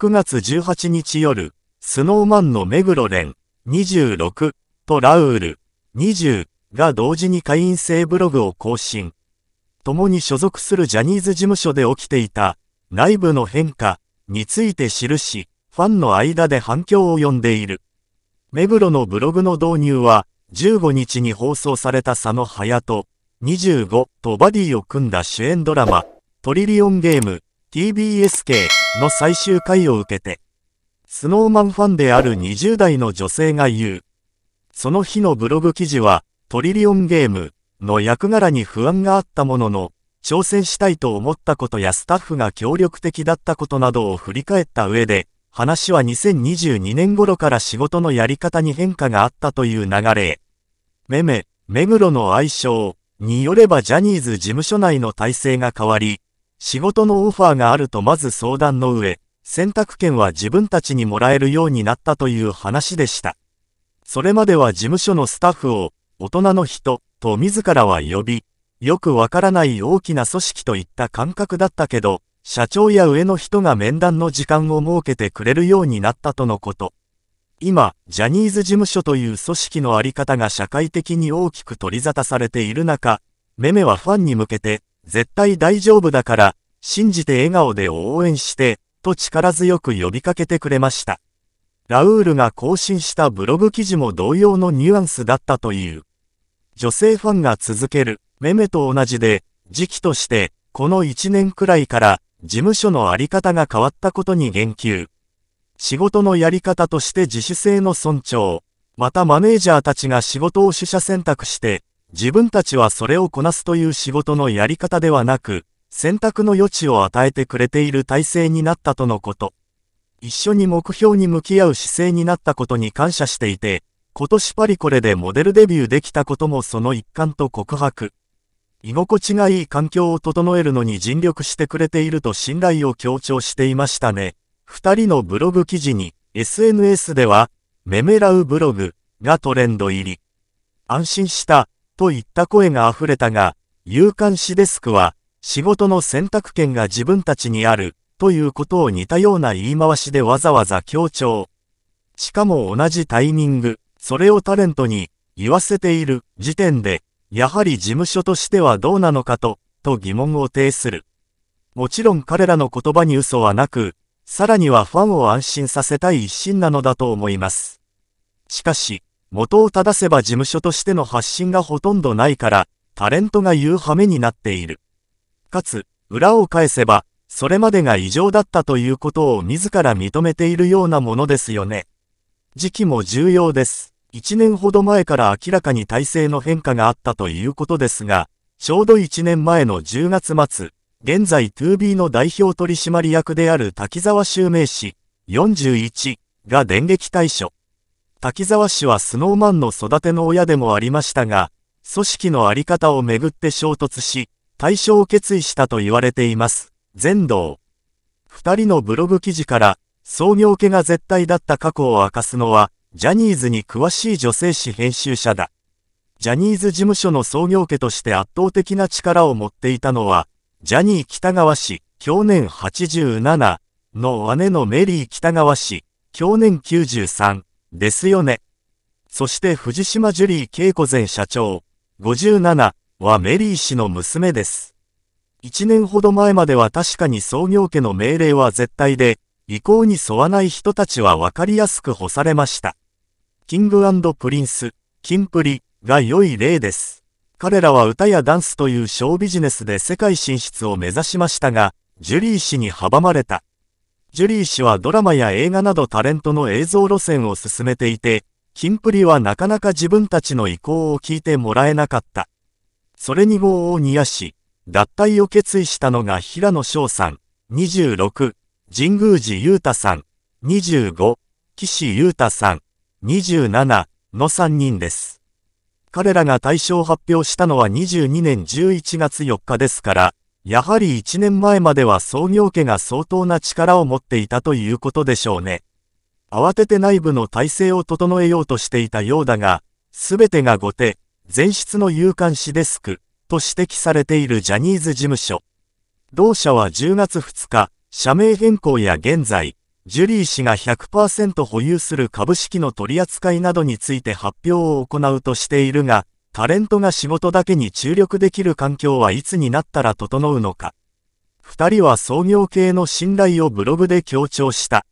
9月18日夜、スノーマンの目黒蓮26とラウール20が同時に会員制ブログを更新。共に所属するジャニーズ事務所で起きていた内部の変化について記し、ファンの間で反響を呼んでいる。目黒のブログの導入は15日に放送された佐野隼人25とバディを組んだ主演ドラマトリリオンゲーム TBSK の最終回を受けて、スノーマンファンである20代の女性が言う。その日のブログ記事は、トリリオンゲームの役柄に不安があったものの、挑戦したいと思ったことやスタッフが協力的だったことなどを振り返った上で、話は2022年頃から仕事のやり方に変化があったという流れへ。メ、目黒の愛称によればジャニーズ事務所内の体制が変わり、仕事のオファーがあるとまず相談の上、選択権は自分たちにもらえるようになったという話でした。それまでは事務所のスタッフを、大人の人、と自らは呼び、よくわからない大きな組織といった感覚だったけど、社長や上の人が面談の時間を設けてくれるようになったとのこと。今、ジャニーズ事務所という組織のあり方が社会的に大きく取り沙汰されている中、メメはファンに向けて、絶対大丈夫だから、信じて笑顔で応援して、と力強く呼びかけてくれました。ラウールが更新したブログ記事も同様のニュアンスだったという。女性ファンが続ける、メメと同じで、時期として、この1年くらいから、事務所のあり方が変わったことに言及。仕事のやり方として自主性の尊重。またマネージャーたちが仕事を取捨選択して、自分たちはそれをこなすという仕事のやり方ではなく、選択の余地を与えてくれている体制になったとのこと。一緒に目標に向き合う姿勢になったことに感謝していて、今年パリコレでモデルデビューできたこともその一環と告白。居心地がいい環境を整えるのに尽力してくれていると信頼を強調していましたね。二人のブログ記事に SNS では、メメラウブログがトレンド入り。安心した。といった声が溢れたが、有刊誌デスクは、仕事の選択権が自分たちにある、ということを似たような言い回しでわざわざ強調。しかも同じタイミング、それをタレントに言わせている時点で、やはり事務所としてはどうなのかと、と疑問を呈する。もちろん彼らの言葉に嘘はなく、さらにはファンを安心させたい一心なのだと思います。しかし、元を正せば事務所としての発信がほとんどないから、タレントが言う羽目になっている。かつ、裏を返せば、それまでが異常だったということを自ら認めているようなものですよね。時期も重要です。1年ほど前から明らかに体制の変化があったということですが、ちょうど1年前の10月末、現在 2B の代表取締役である滝沢修明氏41が電撃退所。滝沢氏はスノーマンの育ての親でもありましたが、組織のあり方をめぐって衝突し、対象を決意したと言われています。全道。二人のブログ記事から、創業家が絶対だった過去を明かすのは、ジャニーズに詳しい女性誌編集者だ。ジャニーズ事務所の創業家として圧倒的な力を持っていたのは、ジャニー北川氏、去年87の姉のメリー北川氏、去年93。ですよね。そして藤島ジュリー恵子前社長、57はメリー氏の娘です。1年ほど前までは確かに創業家の命令は絶対で、意向に沿わない人たちはわかりやすく干されました。キングプリンス、キンプリが良い例です。彼らは歌やダンスというショービジネスで世界進出を目指しましたが、ジュリー氏に阻まれた。ジュリー氏はドラマや映画などタレントの映像路線を進めていて、キンプリはなかなか自分たちの意向を聞いてもらえなかった。それに業を煮やし、脱退を決意したのが平野翔さん、26、神宮寺裕太さん、25、岸優太さん、27の3人です。彼らが対象を発表したのは22年11月4日ですから、やはり1年前までは創業家が相当な力を持っていたということでしょうね。慌てて内部の体制を整えようとしていたようだが、すべてが後手、前室の有観視デスク、と指摘されているジャニーズ事務所。同社は10月2日、社名変更や現在、ジュリー氏が100%保有する株式の取り扱いなどについて発表を行うとしているが、タレントが仕事だけに注力できる環境はいつになったら整うのか。二人は創業系の信頼をブログで強調した。